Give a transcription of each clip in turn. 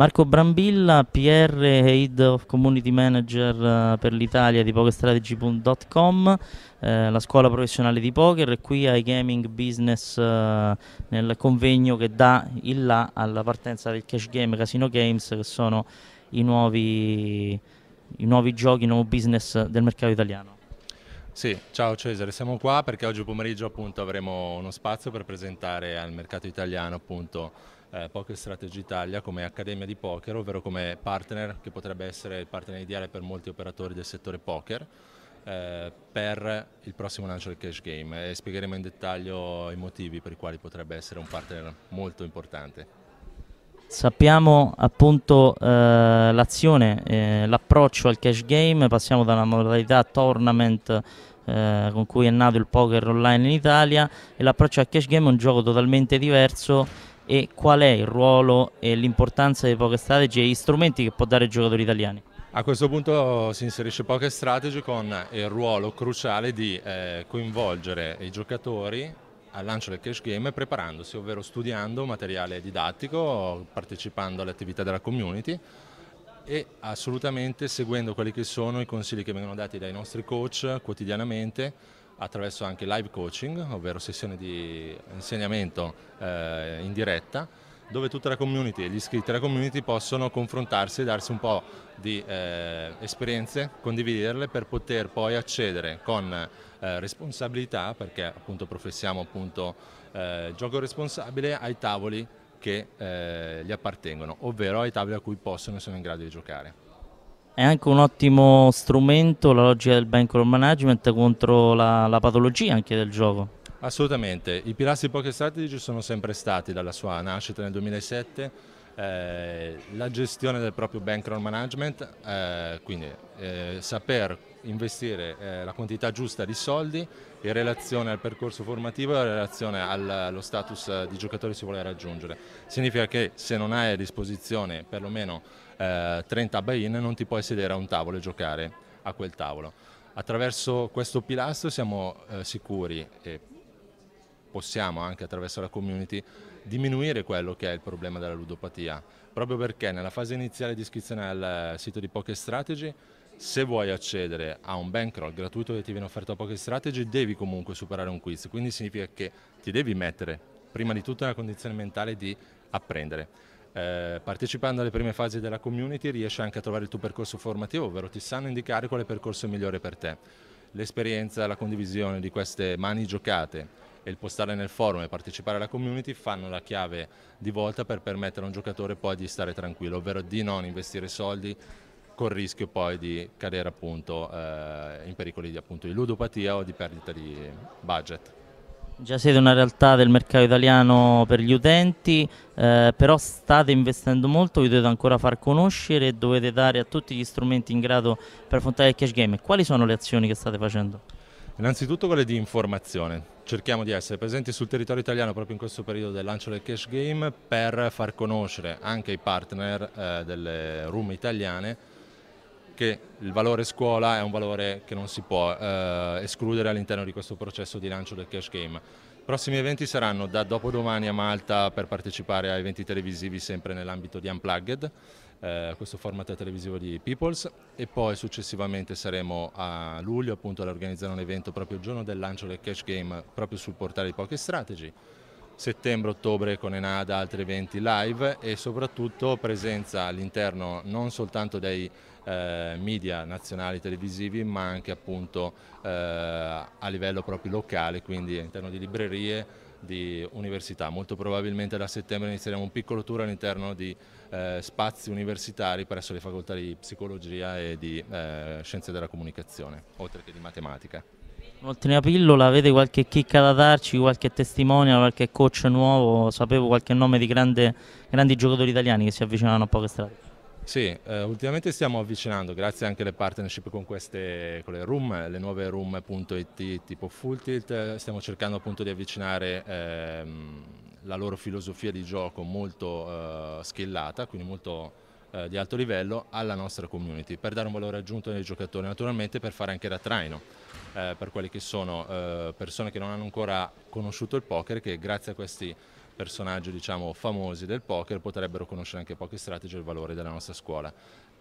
Marco Brambilla, PR Head of Community Manager eh, per l'Italia di PokerStrategy.com, eh, la scuola professionale di poker, e qui ai Gaming Business eh, nel convegno che dà il là alla partenza del Cash Game Casino Games, che sono i nuovi, i nuovi giochi, il nuovo business del mercato italiano. Sì, ciao Cesare, siamo qua perché oggi pomeriggio appunto, avremo uno spazio per presentare al mercato italiano appunto, eh, Poker Strategy Italia come accademia di poker, ovvero come partner che potrebbe essere il partner ideale per molti operatori del settore poker eh, per il prossimo lancio del cash game e spiegheremo in dettaglio i motivi per i quali potrebbe essere un partner molto importante. Sappiamo appunto eh, l'azione, eh, l'approccio al cash game, passiamo da una modalità tournament eh, con cui è nato il poker online in Italia e l'approccio a cash game è un gioco totalmente diverso e qual è il ruolo e l'importanza dei poker strategy e gli strumenti che può dare ai giocatori italiani? A questo punto si inserisce Poker Strategy con il ruolo cruciale di eh, coinvolgere i giocatori al lancio del cash game preparandosi, ovvero studiando materiale didattico, partecipando alle attività della community e assolutamente seguendo quelli che sono i consigli che vengono dati dai nostri coach quotidianamente attraverso anche live coaching, ovvero sessioni di insegnamento eh, in diretta, dove tutta la community e gli iscritti alla community possono confrontarsi e darsi un po' di eh, esperienze, condividerle per poter poi accedere con eh, responsabilità, perché appunto professiamo appunto eh, gioco responsabile ai tavoli che eh, gli appartengono, ovvero ai tavoli a cui possono e sono in grado di giocare. È anche un ottimo strumento la logica del bankroll management contro la, la patologia anche del gioco. Assolutamente, i pilastri Poker Strategy sono sempre stati dalla sua nascita nel 2007 eh, la gestione del proprio bankroll management, eh, quindi eh, saper investire eh, la quantità giusta di soldi in relazione al percorso formativo e in relazione allo status eh, di giocatore che si vuole raggiungere. Significa che se non hai a disposizione perlomeno 30 buy-in non ti puoi sedere a un tavolo e giocare a quel tavolo. Attraverso questo pilastro siamo sicuri e possiamo anche attraverso la community diminuire quello che è il problema della ludopatia, proprio perché nella fase iniziale di iscrizione al eh, sito di Poker Strategy se vuoi accedere a un bankroll gratuito che ti viene offerto a Poker Strategy devi comunque superare un quiz, quindi significa che ti devi mettere prima di tutto nella condizione mentale di apprendere. Eh, partecipando alle prime fasi della community riesci anche a trovare il tuo percorso formativo, ovvero ti sanno indicare quale percorso è migliore per te. L'esperienza, la condivisione di queste mani giocate, e il postare nel forum e partecipare alla community fanno la chiave di volta per permettere a un giocatore poi di stare tranquillo, ovvero di non investire soldi col rischio poi di cadere appunto eh, in pericoli di, appunto, di ludopatia o di perdita di budget. Già siete una realtà del mercato italiano per gli utenti, eh, però state investendo molto, vi dovete ancora far conoscere e dovete dare a tutti gli strumenti in grado per affrontare il cash game. Quali sono le azioni che state facendo? Innanzitutto quelle di informazione. Cerchiamo di essere presenti sul territorio italiano proprio in questo periodo del lancio del cash game per far conoscere anche ai partner eh, delle room italiane che il valore scuola è un valore che non si può eh, escludere all'interno di questo processo di lancio del cash game. I prossimi eventi saranno da dopodomani a Malta per partecipare a eventi televisivi sempre nell'ambito di Unplugged eh, questo format televisivo di Peoples e poi successivamente saremo a luglio appunto ad organizzare un evento proprio il giorno del lancio del cash game proprio sul portale di Poké Strategy settembre-ottobre con Enada, altri eventi live e soprattutto presenza all'interno non soltanto dei eh, media nazionali televisivi ma anche appunto eh, a livello proprio locale, quindi all'interno di librerie, di università. Molto probabilmente da settembre inizieremo un piccolo tour all'interno di eh, spazi universitari presso le facoltà di psicologia e di eh, scienze della comunicazione, oltre che di matematica. Ultima pillola, avete qualche chicca da darci, qualche testimonial, qualche coach nuovo? Sapevo qualche nome di grande, grandi giocatori italiani che si avvicinano a poche strade. Sì, eh, ultimamente stiamo avvicinando, grazie anche alle partnership con queste, con le room, le nuove room.it tipo Full Tilt, stiamo cercando appunto di avvicinare ehm, la loro filosofia di gioco molto eh, skillata, quindi molto eh, di alto livello, alla nostra community, per dare un valore aggiunto ai giocatori, naturalmente per fare anche da traino eh, per quelli che sono eh, persone che non hanno ancora conosciuto il poker, che grazie a questi personaggi diciamo, famosi del poker potrebbero conoscere anche Poker Strategy e il valore della nostra scuola.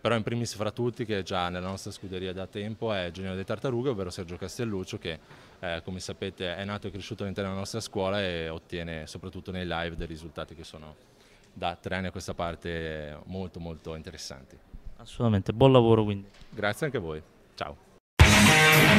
Però in primis fra tutti, che è già nella nostra scuderia da tempo, è Genio delle Tartarughe, ovvero Sergio Castelluccio, che eh, come sapete è nato e cresciuto all'interno della nostra scuola e ottiene soprattutto nei live dei risultati che sono da tre anni a questa parte molto molto interessanti. Assolutamente, buon lavoro quindi. Grazie anche a voi, ciao.